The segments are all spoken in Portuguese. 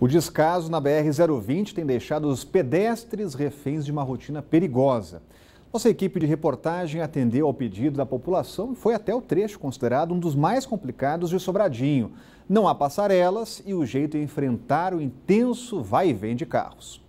O descaso na BR-020 tem deixado os pedestres reféns de uma rotina perigosa. Nossa equipe de reportagem atendeu ao pedido da população e foi até o trecho considerado um dos mais complicados de Sobradinho. Não há passarelas e o jeito é enfrentar o intenso vai e vem de carros.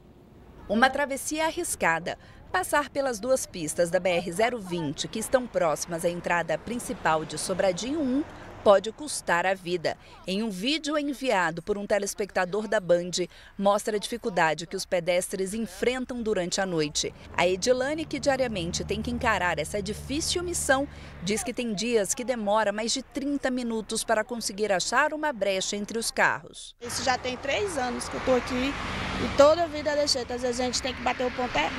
Uma travessia arriscada. Passar pelas duas pistas da BR-020, que estão próximas à entrada principal de Sobradinho 1, pode custar a vida. Em um vídeo enviado por um telespectador da Band, mostra a dificuldade que os pedestres enfrentam durante a noite. A Edilane, que diariamente tem que encarar essa difícil missão, diz que tem dias que demora mais de 30 minutos para conseguir achar uma brecha entre os carros. Isso já tem três anos que eu estou aqui e toda a vida é deixei. Às vezes a gente tem que bater o ponto é,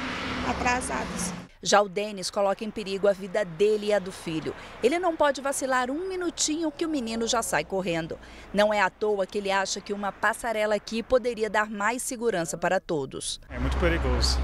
atrasados. Assim. Já o Denis coloca em perigo a vida dele e a do filho. Ele não pode vacilar um minutinho que o menino já sai correndo. Não é à toa que ele acha que uma passarela aqui poderia dar mais segurança para todos. É muito perigoso.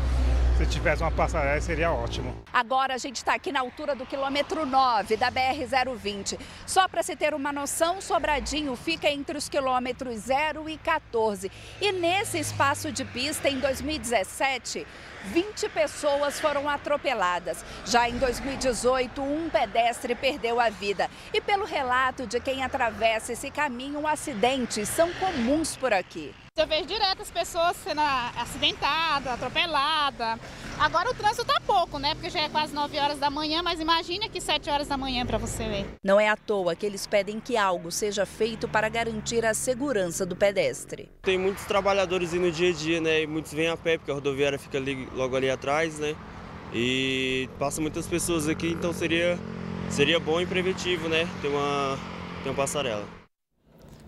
Se tivesse uma passarela, seria ótimo. Agora a gente está aqui na altura do quilômetro 9 da BR-020. Só para se ter uma noção, Sobradinho fica entre os quilômetros 0 e 14. E nesse espaço de pista, em 2017, 20 pessoas foram atropeladas. Já em 2018, um pedestre perdeu a vida. E pelo relato de quem atravessa esse caminho, acidentes são comuns por aqui. Eu vejo direto as pessoas sendo acidentadas, atropeladas. Agora o trânsito tá pouco, né? Porque já é quase 9 horas da manhã, mas imagina que 7 horas da manhã para você ver. Não é à toa que eles pedem que algo seja feito para garantir a segurança do pedestre. Tem muitos trabalhadores indo dia a dia, né? E muitos vêm a pé, porque a rodoviária fica ali, logo ali atrás, né? E passam muitas pessoas aqui, então seria, seria bom e preventivo, né? Ter uma, ter uma passarela.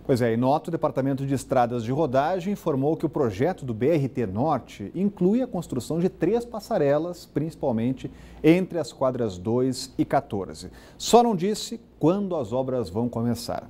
Pois é, e nota, o Departamento de Estradas de Rodagem informou que o projeto do BRT Norte inclui a construção de três passarelas, principalmente entre as quadras 2 e 14. Só não disse quando as obras vão começar.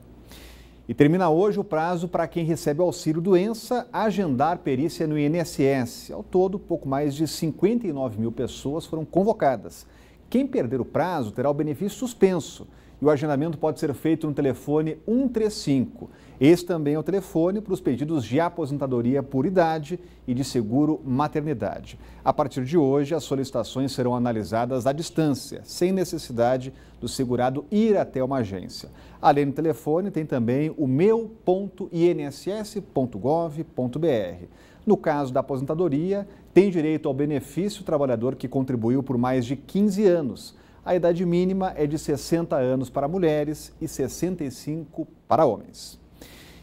E termina hoje o prazo para quem recebe auxílio doença agendar perícia no INSS. Ao todo, pouco mais de 59 mil pessoas foram convocadas. Quem perder o prazo terá o benefício suspenso e o agendamento pode ser feito no telefone 135. Esse também é o telefone para os pedidos de aposentadoria por idade e de seguro maternidade. A partir de hoje, as solicitações serão analisadas à distância, sem necessidade do segurado ir até uma agência. Além do telefone, tem também o meu.inss.gov.br. No caso da aposentadoria, tem direito ao benefício trabalhador que contribuiu por mais de 15 anos a idade mínima é de 60 anos para mulheres e 65 para homens.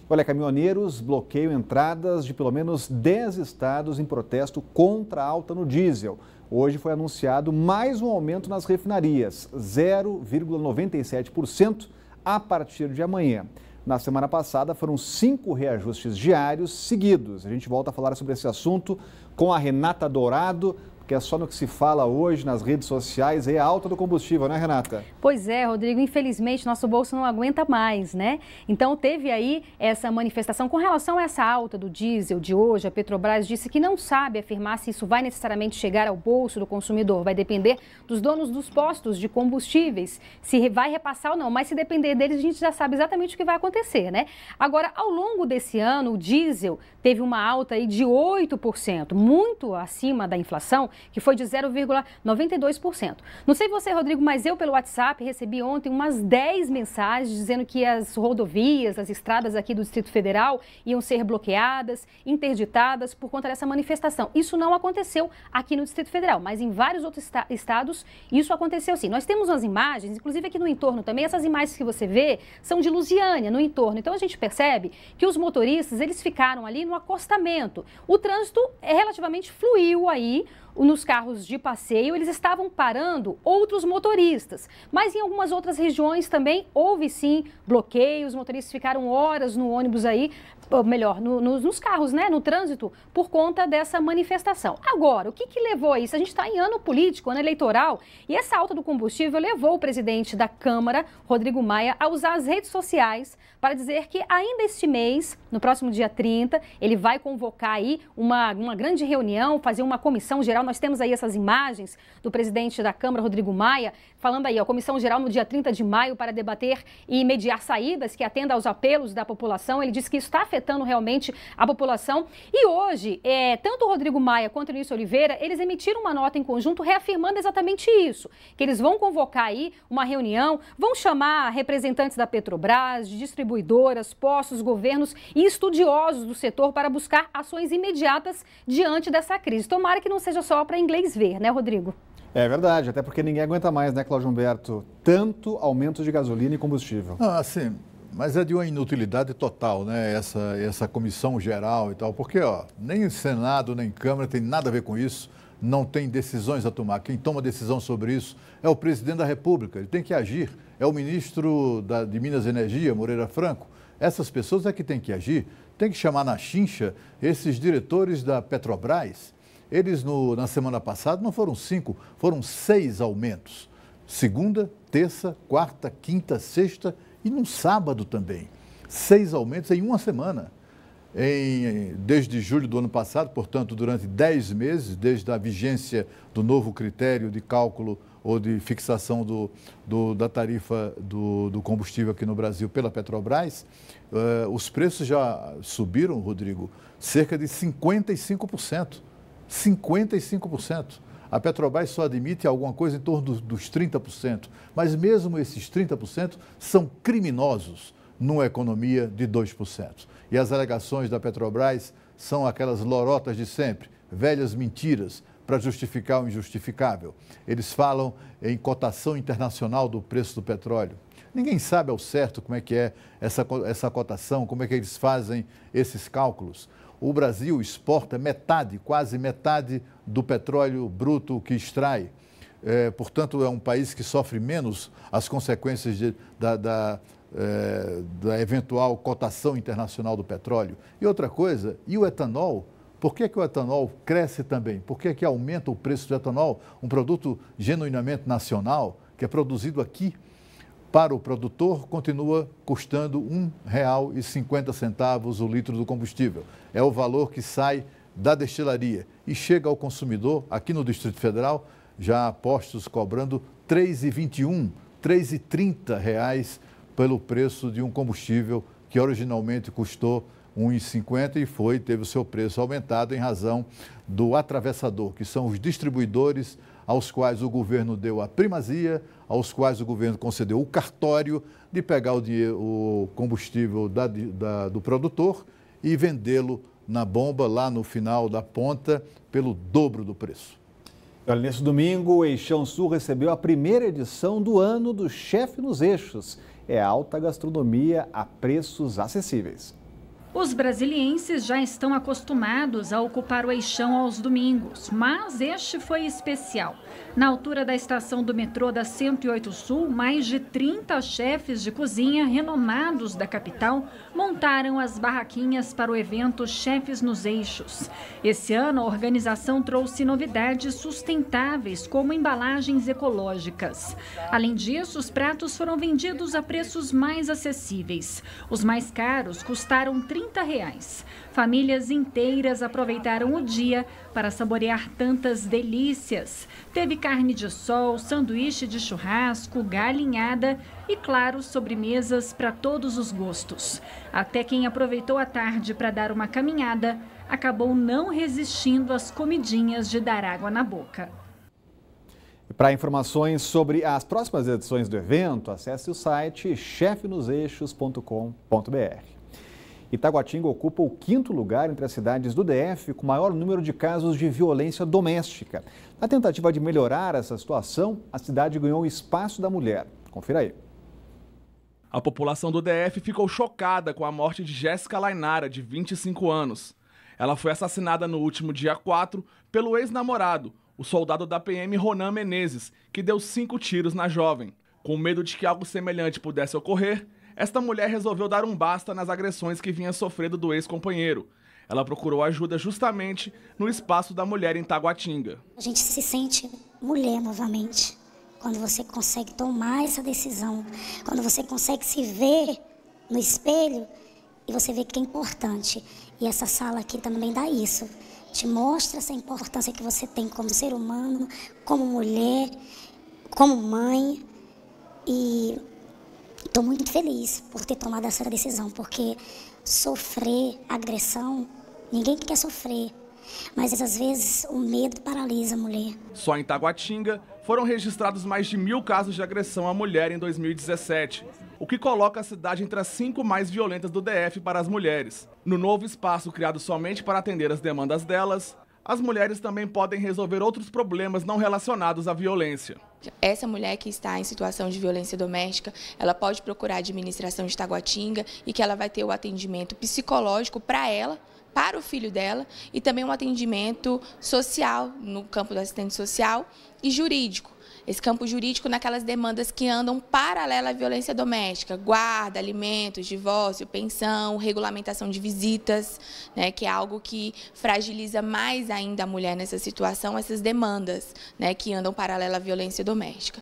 Olha, caminhoneiros bloqueiam entradas de pelo menos 10 estados em protesto contra a alta no diesel. Hoje foi anunciado mais um aumento nas refinarias, 0,97% a partir de amanhã. Na semana passada foram cinco reajustes diários seguidos. A gente volta a falar sobre esse assunto com a Renata Dourado, que é só no que se fala hoje nas redes sociais, é a alta do combustível, né, Renata? Pois é, Rodrigo. Infelizmente, nosso bolso não aguenta mais, né? Então, teve aí essa manifestação com relação a essa alta do diesel de hoje. A Petrobras disse que não sabe afirmar se isso vai necessariamente chegar ao bolso do consumidor. Vai depender dos donos dos postos de combustíveis, se vai repassar ou não. Mas se depender deles, a gente já sabe exatamente o que vai acontecer, né? Agora, ao longo desse ano, o diesel teve uma alta aí de 8%, muito acima da inflação que foi de 0,92%. Não sei você, Rodrigo, mas eu pelo WhatsApp recebi ontem umas 10 mensagens dizendo que as rodovias, as estradas aqui do Distrito Federal iam ser bloqueadas, interditadas por conta dessa manifestação. Isso não aconteceu aqui no Distrito Federal, mas em vários outros estados isso aconteceu sim. Nós temos umas imagens, inclusive aqui no entorno também, essas imagens que você vê são de Lusiânia, no entorno. Então a gente percebe que os motoristas, eles ficaram ali no acostamento. O trânsito é relativamente fluiu aí, nos carros de passeio, eles estavam parando outros motoristas. Mas em algumas outras regiões também houve sim bloqueios, motoristas ficaram horas no ônibus aí ou melhor, no, nos, nos, carros, né, no trânsito, por conta dessa manifestação. Agora, o que, que levou a isso? A gente está em ano político, ano eleitoral, e essa alta do combustível levou o presidente da Câmara, Rodrigo Maia, a usar as redes sociais para dizer que ainda este mês, no próximo dia 30, ele vai convocar aí uma, uma grande reunião, fazer uma comissão geral. Nós temos aí essas imagens do presidente da Câmara, Rodrigo Maia, falando aí, a comissão geral no dia 30 de maio para debater e mediar saídas que atenda aos apelos da população. Ele disse que isso está afetando realmente a população. E hoje, é, tanto o Rodrigo Maia quanto o Início Oliveira, eles emitiram uma nota em conjunto reafirmando exatamente isso, que eles vão convocar aí uma reunião, vão chamar representantes da Petrobras, distribuidoras, postos, governos e estudiosos do setor para buscar ações imediatas diante dessa crise. Tomara que não seja só para inglês ver, né, Rodrigo? É verdade, até porque ninguém aguenta mais, né, Cláudio Humberto? Tanto aumento de gasolina e combustível. Ah, sim. Mas é de uma inutilidade total, né? Essa, essa comissão geral e tal. Porque, ó, nem Senado, nem Câmara tem nada a ver com isso. Não tem decisões a tomar. Quem toma decisão sobre isso é o presidente da República. Ele tem que agir. É o ministro da, de Minas e Energia, Moreira Franco. Essas pessoas é que têm que agir. Tem que chamar na chincha esses diretores da Petrobras eles, no, na semana passada, não foram cinco, foram seis aumentos. Segunda, terça, quarta, quinta, sexta e no sábado também. Seis aumentos em uma semana. Em, desde julho do ano passado, portanto, durante dez meses, desde a vigência do novo critério de cálculo ou de fixação do, do da tarifa do, do, combustível aqui no Brasil pela Petrobras, uh, os preços já subiram, Rodrigo, cerca de 55%. 55%. A Petrobras só admite alguma coisa em torno dos 30%. Mas mesmo esses 30% são criminosos numa economia de 2%. E as alegações da Petrobras são aquelas lorotas de sempre, velhas mentiras para justificar o injustificável. Eles falam em cotação internacional do preço do petróleo. Ninguém sabe ao certo como é que é essa, essa cotação, como é que eles fazem esses cálculos o Brasil exporta metade, quase metade do petróleo bruto que extrai. É, portanto, é um país que sofre menos as consequências de, da, da, é, da, eventual cotação internacional do petróleo. E outra coisa, e o etanol? Por que, que o etanol cresce também? Por que, que aumenta o preço do etanol? Um produto genuinamente nacional, que é produzido aqui para o produtor continua custando R$ 1,50 o litro do combustível. É o valor que sai da destilaria e chega ao consumidor aqui no Distrito Federal, já postos cobrando R$ 3,21, R$ 3,30 pelo preço de um combustível que originalmente custou 1,50 e foi, teve o seu preço aumentado em razão do atravessador, que são os distribuidores aos quais o governo deu a primazia, aos quais o governo concedeu o cartório de pegar o, dinheiro, o combustível da, da, do produtor e vendê-lo na bomba lá no final da ponta pelo dobro do preço. Olha, nesse domingo, o Eixão Sul recebeu a primeira edição do ano do Chefe nos Eixos. É alta gastronomia a preços acessíveis. Os brasilienses já estão acostumados a ocupar o eixão aos domingos, mas este foi especial. Na altura da estação do metrô da 108 Sul, mais de 30 chefes de cozinha renomados da capital montaram as barraquinhas para o evento Chefes nos Eixos. Esse ano, a organização trouxe novidades sustentáveis, como embalagens ecológicas. Além disso, os pratos foram vendidos a preços mais acessíveis. Os mais caros custaram 30 30 reais. Famílias inteiras aproveitaram o dia para saborear tantas delícias. Teve carne de sol, sanduíche de churrasco, galinhada e, claro, sobremesas para todos os gostos. Até quem aproveitou a tarde para dar uma caminhada acabou não resistindo às comidinhas de dar água na boca. Para informações sobre as próximas edições do evento, acesse o site chefenoseixos.com.br. Itaguatinga ocupa o quinto lugar entre as cidades do DF com maior número de casos de violência doméstica. Na tentativa de melhorar essa situação, a cidade ganhou o espaço da mulher. Confira aí. A população do DF ficou chocada com a morte de Jéssica Lainara, de 25 anos. Ela foi assassinada no último dia 4 pelo ex-namorado, o soldado da PM Ronan Menezes, que deu cinco tiros na jovem. Com medo de que algo semelhante pudesse ocorrer, esta mulher resolveu dar um basta nas agressões que vinha sofrendo do ex-companheiro. Ela procurou ajuda justamente no espaço da mulher em Taguatinga. A gente se sente mulher novamente quando você consegue tomar essa decisão, quando você consegue se ver no espelho e você vê que é importante. E essa sala aqui também dá isso. Te mostra essa importância que você tem como ser humano, como mulher, como mãe. E Estou muito feliz por ter tomado essa decisão, porque sofrer agressão, ninguém quer sofrer. Mas às vezes o medo paralisa a mulher. Só em Taguatinga foram registrados mais de mil casos de agressão à mulher em 2017, o que coloca a cidade entre as cinco mais violentas do DF para as mulheres. No novo espaço criado somente para atender as demandas delas, as mulheres também podem resolver outros problemas não relacionados à violência essa mulher que está em situação de violência doméstica, ela pode procurar a administração de Taguatinga e que ela vai ter o atendimento psicológico para ela, para o filho dela e também um atendimento social no campo do assistente social e jurídico esse campo jurídico naquelas demandas que andam paralela à violência doméstica, guarda, alimentos, divórcio, pensão, regulamentação de visitas, né, que é algo que fragiliza mais ainda a mulher nessa situação, essas demandas né, que andam paralela à violência doméstica.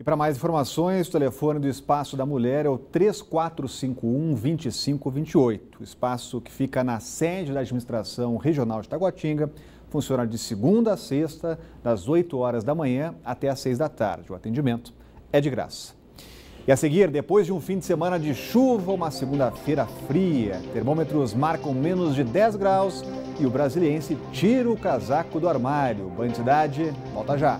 E para mais informações, o telefone do Espaço da Mulher é o 3451-2528. O espaço que fica na sede da Administração Regional de Taguatinga funciona de segunda a sexta, das 8 horas da manhã até as 6 da tarde. O atendimento é de graça. E a seguir, depois de um fim de semana de chuva, uma segunda-feira fria, termômetros marcam menos de 10 graus e o brasiliense tira o casaco do armário. Bandidade, volta já.